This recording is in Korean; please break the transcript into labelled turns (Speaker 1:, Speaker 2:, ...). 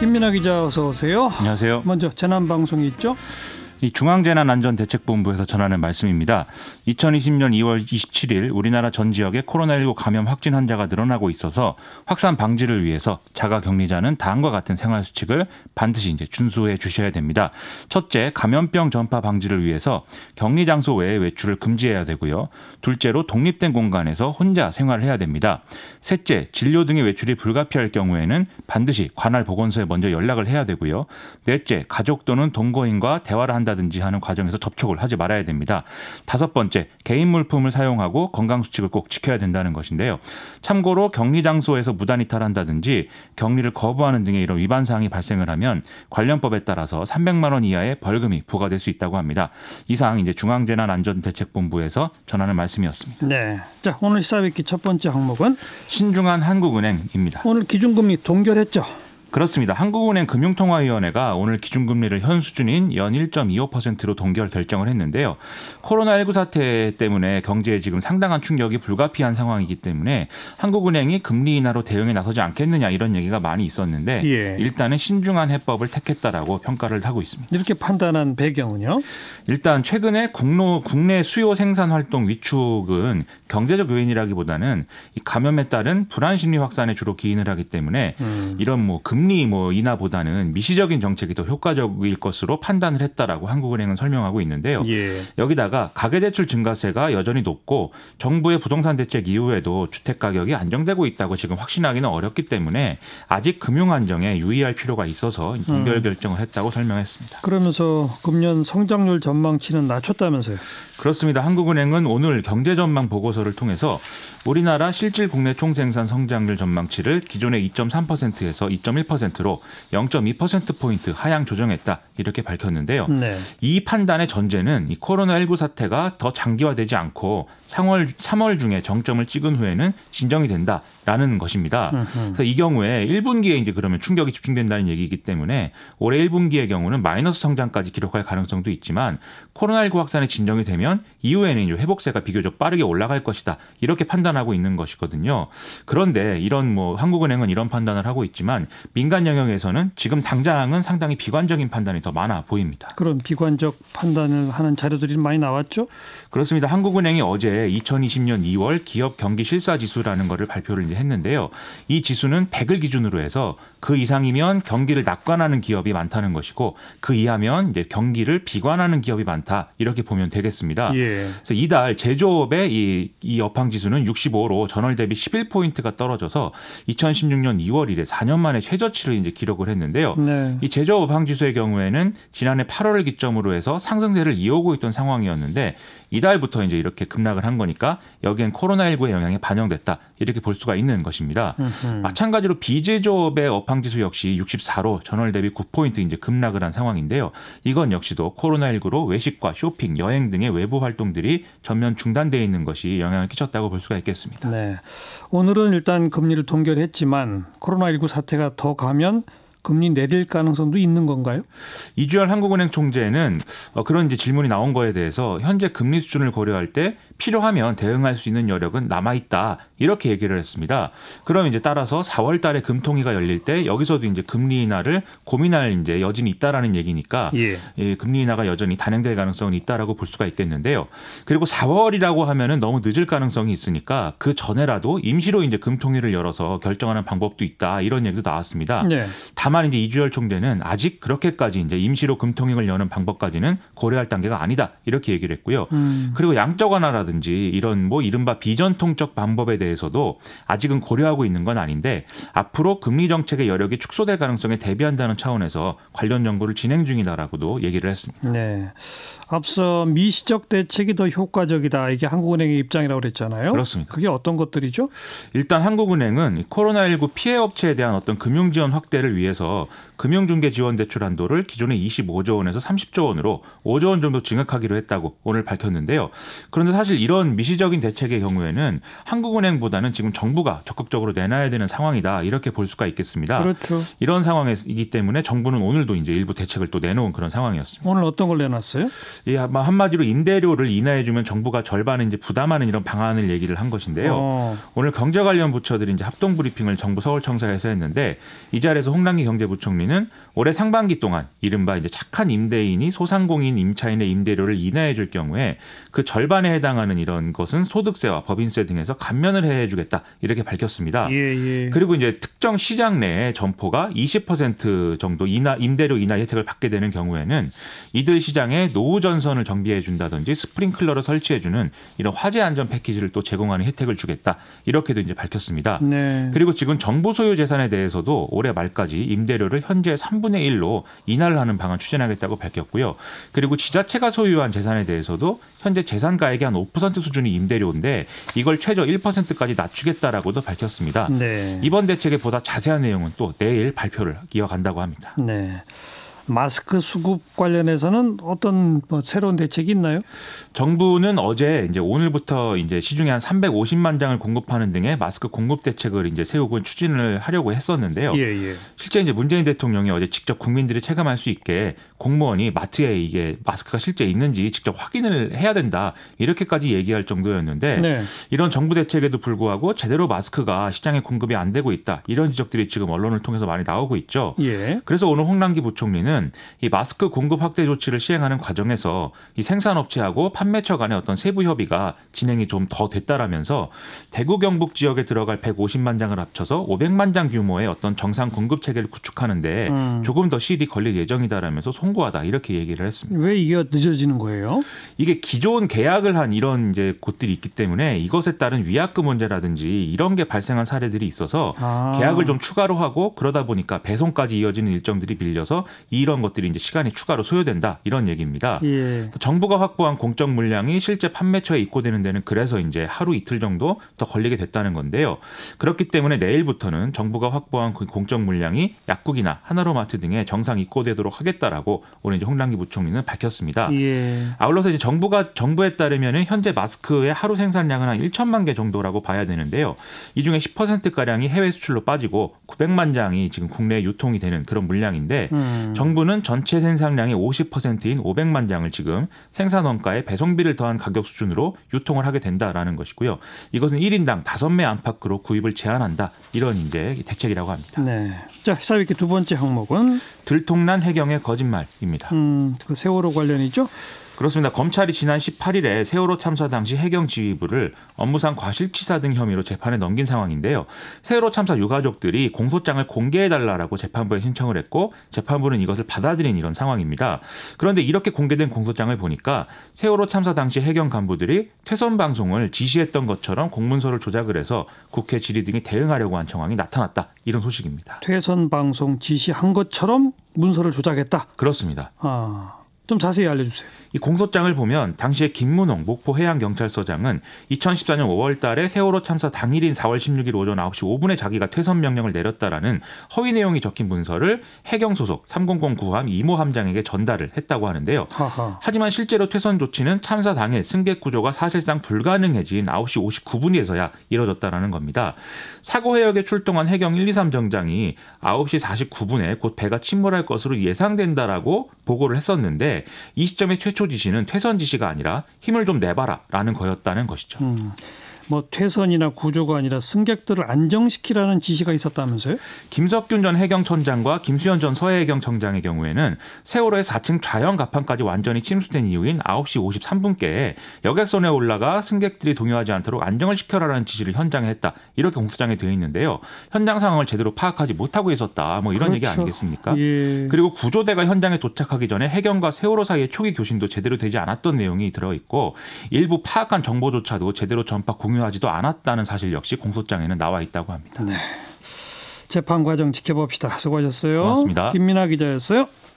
Speaker 1: 김민아 기자 어서 오세요. 안녕하세요. 먼저 재난 방송이 있죠. 이 중앙재난안전대책본부에서 전하는 말씀입니다. 2020년 2월 27일 우리나라 전 지역에 코로나19 감염 확진 환자가 늘어나고 있어서 확산 방지를 위해서 자가격리자는 다음과 같은 생활수칙을 반드시 이제 준수해 주셔야 됩니다. 첫째, 감염병 전파 방지를 위해서 격리 장소 외에 외출을 금지해야 되고요. 둘째로 독립된 공간에서 혼자 생활을 해야 됩니다. 셋째, 진료 등의 외출이 불가피할 경우에는 반드시 관할 보건소에 먼저 연락을 해야 되고요. 넷째, 가족 또는 동거인과 대화를 한다. 만다든지 하는 과정에서 접촉을 하지 말아야 됩니다. 다섯 번째, 개인 물품을 사용하고 건강 수칙을 꼭 지켜야 된다는 것인데요. 참고로 격리 장소에서 무단 이탈한다든지 격리를 거부하는 등의 이런 위반 사항이 발생을 하면 관련법에 따라서 300만 원 이하의 벌금이 부과될 수 있다고 합니다. 이상 이제 중앙재난안전대책본부에서 전하는 말씀이었습니다. 네. 자, 오늘 시사위키 첫 번째 항목은 신중한 한국은행입니다. 오늘 기준금리 동결했죠. 그렇습니다. 한국은행 금융통화위원회가 오늘 기준금리를 현 수준인 연 1.25%로 동결 결정을 했는데요. 코로나19 사태 때문에 경제에 지금 상당한 충격이 불가피한 상황이기 때문에 한국은행이 금리 인하로 대응에 나서지 않겠느냐 이런 얘기가 많이 있었는데 예. 일단은 신중한 해법을 택했다라고 평가를 하고 있습니다. 이렇게 판단한 배경은요? 일단 최근에 국노, 국내 수요 생산 활동 위축은 경제적 요인이라기보다는 이 감염에 따른 불안 심리 확산에 주로 기인을 하기 때문에 음. 이런 뭐 금, 금리 뭐 인하보다는 미시적인 정책이 더 효과적일 것으로 판단을 했다라고 한국은행은 설명하고 있는데요. 예. 여기다가 가계대출 증가세가 여전히 높고 정부의 부동산 대책 이후에도 주택 가격이 안정되고 있다고 지금 확신하기는 어렵기 때문에 아직 금융 안정에 유의할 필요가 있어서 동결 음. 결정을 했다고 설명했습니다.
Speaker 2: 그러면서 금년 성장률 전망치는
Speaker 1: 낮췄다면서요? 그렇습니다. 한국은행은 오늘 경제 전망 보고서를 통해서 우리나라 실질 국내 총생산 성장률 전망치를 기존의 2.3%에서 2.1% 1.7%로 0.2%포인트 하향 조정했다. 이렇게 밝혔는데요. 네. 이 판단의 전제는 이 코로나19 사태가 더 장기화되지 않고 3월, 3월 중에 정점을 찍은 후에는 진정이 된다라는 것입니다. 음흠. 그래서 이 경우에 1분기에 이제 그러면 충격이 집중된다는 얘기이기 때문에 올해 1분기의 경우는 마이너스 성장까지 기록할 가능성도 있지만 코로나19 확산이 진정이 되면 이후에는 이제 회복세가 비교적 빠르게 올라갈 것이다. 이렇게 판단하고 있는 것이거든요. 그런데 이런 뭐 한국은행은 이런 판단을 하고 있지만 민간 영역에서는 지금 당장은 상당히 비관적인 판단이 더 많아 보입니다. 그런 비관적 판단을 하는 자료들이 많이 나왔죠? 그렇습니다. 한국은행이 어제 2020년 2월 기업 경기 실사 지수라는 것을 발표를 이제 했는데요. 이 지수는 100을 기준으로 해서 그 이상이면 경기를 낙관하는 기업이 많다는 것이고 그 이하면 이제 경기를 비관하는 기업이 많다 이렇게 보면 되겠습니다. 예. 그래서 이달 제조업의 이, 이 여팡 지수는 65로 전월 대비 11포인트가 떨어져서 2016년 2월 이래 4년 만에 최저 리서치를 이제 기록을 했는데요. 네. 이 제조업 항지수의 경우에는 지난해 8월을 기점으로 해서 상승세를 이어오고 있던 상황이었는데 이달부터 이제 이렇게 급락을 한 거니까 여기엔 코로나19의 영향이 반영됐다 이렇게 볼 수가 있는 것입니다. 으흠. 마찬가지로 비제조업의 업황지수 역시 64로 전월 대비 9포인트 이제 급락을 한 상황인데요. 이건 역시도 코로나19로 외식과 쇼핑, 여행 등의 외부 활동들이 전면 중단되어 있는 것이 영향을 끼쳤다고 볼 수가 있겠습니다.
Speaker 2: 네. 오늘은 일단 금리를 동결했지만 코로나19 사태가 더 가면 금리
Speaker 1: 내릴 가능성도 있는 건가요? 이주열 한국은행 총재는 어, 그런 이제 질문이 나온 거에 대해서 현재 금리 수준을 고려할 때 필요하면 대응할 수 있는 여력은 남아 있다 이렇게 얘기를 했습니다. 그럼 이제 따라서 4월달에 금통위가 열릴 때 여기서도 이제 금리 인하를 고민할 이제 여지는 있다라는 얘기니까 예. 예, 금리 인하가 여전히 단행될 가능성은 있다라고 볼 수가 있겠는데요. 그리고 4월이라고 하면은 너무 늦을 가능성이 있으니까 그 전에라도 임시로 이제 금통위를 열어서 결정하는 방법도 있다 이런 얘기도 나왔습니다. 예. 다만 이제 이주열 총재는 아직 그렇게까지 이제 임시로 금통행을 여는 방법까지는 고려할 단계가 아니다 이렇게 얘기를 했고요. 음. 그리고 양적 완화라든지 이런 뭐 이른바 비전통적 방법에 대해서도 아직은 고려하고 있는 건 아닌데 앞으로 금리 정책의 여력이 축소될 가능성에 대비한다는 차원에서 관련 연구를 진행 중이다라고도 얘기를 했습니다.
Speaker 2: 네. 앞서 미시적 대책이 더 효과적이다. 이게 한국은행의 입장이라고 그랬잖아요. 그렇습니다. 그게 어떤 것들이죠?
Speaker 1: 일단 한국은행은 코로나19 피해 업체에 대한 어떤 금융 지원 확대를 위해서 금융중개 지원 대출 한도를 기존의 25조 원에서 30조 원으로 5조 원 정도 증액하기로 했다고 오늘 밝혔는데요. 그런데 사실 이런 미시적인 대책의 경우에는 한국은행보다는 지금 정부가 적극적으로 내놔야 되는 상황이다. 이렇게 볼 수가 있겠습니다. 그렇죠. 이런 상황이기 때문에 정부는 오늘도 이제 일부 대책을 또 내놓은 그런 상황이었습니다. 오늘 어떤 걸 내놨어요? 이 뭐 한마디로 임대료를 인하해주면 정부가 절반은 이제 부담하는 이런 방안을 얘기를 한 것인데요. 어. 오늘 경제 관련 부처들이 이제 합동 브리핑을 정부 서울청사에서 했는데 이 자리에서 홍남기 경제부총리는 올해 상반기 동안 이른바 이제 착한 임대인이 소상공인 임차인의 임대료를 인하해줄 경우에 그 절반에 해당하는 이런 것은 소득세와 법인세 등에서 감면을 해주겠다 이렇게 밝혔습니다. 예, 예. 그리고 이제 특정 시장 내에 점포가 20% 정도 인하 임대료 인하 혜택을 받게 되는 경우에는 이들 시장에 노후적 안전선을 정비해 준다든지 스프링클러를 설치해 주는 이런 화재 안전 패키지를 또 제공하는 혜택을 주겠다. 이렇게도 이제 밝혔습니다.
Speaker 2: 네. 그리고
Speaker 1: 지금 정부 소유 재산에 대해서도 올해 말까지 임대료를 현재 3분의 1로 인하를 하는 방안 추진하겠다고 밝혔고요. 그리고 지자체가 소유한 재산에 대해서도 현재 재산가액의 한 5% 수준이 임대료인데 이걸 최저 1%까지 낮추겠다라고도 밝혔습니다. 네. 이번 대책에 보다 자세한 내용은 또 내일 발표를 이어간다고 합니다.
Speaker 2: 네. 마스크 수급 관련해서는 어떤 뭐 새로운 대책이
Speaker 1: 있나요? 정부는 어제 이제 오늘부터 이제 시중에 한 350만 장을 공급하는 등의 마스크 공급 대책을 이제 세우고 추진을 하려고 했었는데요. 예, 예. 실제 이제 문재인 대통령이 어제 직접 국민들이 체감할 수 있게 공무원이 마트에 이게 마스크가 실제 있는지 직접 확인을 해야 된다 이렇게까지 얘기할 정도였는데 네. 이런 정부 대책에도 불구하고 제대로 마스크가 시장에 공급이 안 되고 있다 이런 지적들이 지금 언론을 통해서 많이 나오고 있죠. 예. 그래서 오늘 홍남기 부총리는 정부는 이 마스크 공급 확대 조치를 시행하는 과정에서 이 생산업체하고 판매처 간의 어떤 세부 협의가 진행이 좀 더 됐다라면서 대구 경북 지역에 들어갈 150만 장을 합쳐서 500만 장 규모의 어떤 정상 공급 체계를 구축하는데 음. 조금 더 시일이 걸릴 예정이다라면서 송구하다 이렇게 얘기를 했습니다. 왜 이게 늦어지는 거예요? 이게 기존 계약을 한 이런 이제 곳들이 있기 때문에 이것에 따른 위약금 문제라든지 이런 게 발생한 사례들이 있어서 아. 계약을 좀 추가로 하고 그러다 보니까 배송까지 이어지는 일정들이 빌려서 이런 이런 것들이 이제 시간이 추가로 소요된다 이런 얘기입니다. 예. 정부가 확보한 공적 물량이 실제 판매처에 입고되는 데는 그래서 이제 하루 이틀 정도 더 걸리게 됐다는 건데요. 그렇기 때문에 내일부터는 정부가 확보한 그 공적 물량이 약국이나 하나로마트 등에 정상 입고되도록 하겠다라고 오늘 이제 홍남기 부총리는 밝혔습니다. 예. 아울러서 이제 정부가 정부에 따르면 현재 마스크의 하루 생산량은 한 1천만 개 정도라고 봐야 되는데요. 이 중에 10% 가량이 해외 수출로 빠지고 900만 장이 지금 국내 에 유통이 되는 그런 물량인데 음. 정 정부는 전체 생산량의 50%인 500만 양을 지금 생산 원가에 배송비를 더한 가격 수준으로 유통을 하게 된다라는 것이고요. 이것은 1인당 5매 안팎으로 구입을 제한한다. 이런 이제 대책이라고 합니다. 네. 자, 사위키두 번째 항목은 들통난 해경의 거짓말입니다. 음, 그 세월호 관련이죠? 그렇습니다. 검찰이 지난 18일에 세월호 참사 당시 해경 지휘부를 업무상 과실치사 등 혐의로 재판에 넘긴 상황인데요. 세월호 참사 유가족들이 공소장을 공개해달라라고 재판부에 신청을 했고 재판부는 이것을 받아들인 이런 상황입니다. 그런데 이렇게 공개된 공소장을 보니까 세월호 참사 당시 해경 간부들이 퇴선 방송을 지시했던 것처럼 공문서를 조작을 해서 국회 질의 등이 대응하려고 한 정황이 나타났다. 이런 소식입니다.
Speaker 2: 퇴선 방송 지시한
Speaker 1: 것처럼 문서를 조작했다. 그렇습니다. 아. 좀 자세히 알려주세요. 이 공소장을 보면 당시에 김문홍 목포 해양경찰서장은 2014년 5월달에 세월호 참사 당일인 4월 16일 오전 9시 5분에 자기가 퇴선 명령을 내렸다라는 허위 내용이 적힌 문서를 해경 소속 3009함 이모 함장에게 전달을 했다고 하는데요. 하하. 하지만 실제로 퇴선 조치는 참사 당일 승객 구조가 사실상 불가능해진 9시 59분에서야 이뤄졌다라는 겁니다. 사고 해역에 출동한 해경 123 정장이 9시 49분에 곧 배가 침몰할 것으로 예상된다라고 보고를 했었는데 이 시점에 최초 지시는 퇴선 지시가 아니라 힘을 좀 내봐라라는 거였다는 것이죠. 음. 뭐 퇴선이나 구조가 아니라 승객들을 안정시키라는 지시가 있었다면서요? 김석균 전 해경청장과 김수현 전 서해해경청장의 경우에는 세월호의 4층 좌현 가판까지 완전히 침수된 이후인 9시 53분께 여객선에 올라가 승객들이 동요하지 않도록 안정을 시켜라라는 지시를 현장에 했다. 이렇게 공소장에 되어 있는데요. 현장 상황을 제대로 파악하지 못하고 있었다. 뭐 이런 그렇죠. 얘기 아니겠습니까? 예. 그리고 구조대가 현장에 도착하기 전에 해경과 세월호 사이의 초기 교신도 제대로 되지 않았던 내용이 들어 있고 일부 파악한 정보조차도 제대로 전파 공유 중요하지도 않았다는 사실 역시 공소장에는 나와 있다고 합니다. 네.
Speaker 2: 재판 과정 지켜봅시다. 수고하셨어요. 고맙습니다. 김민아 기자였어요.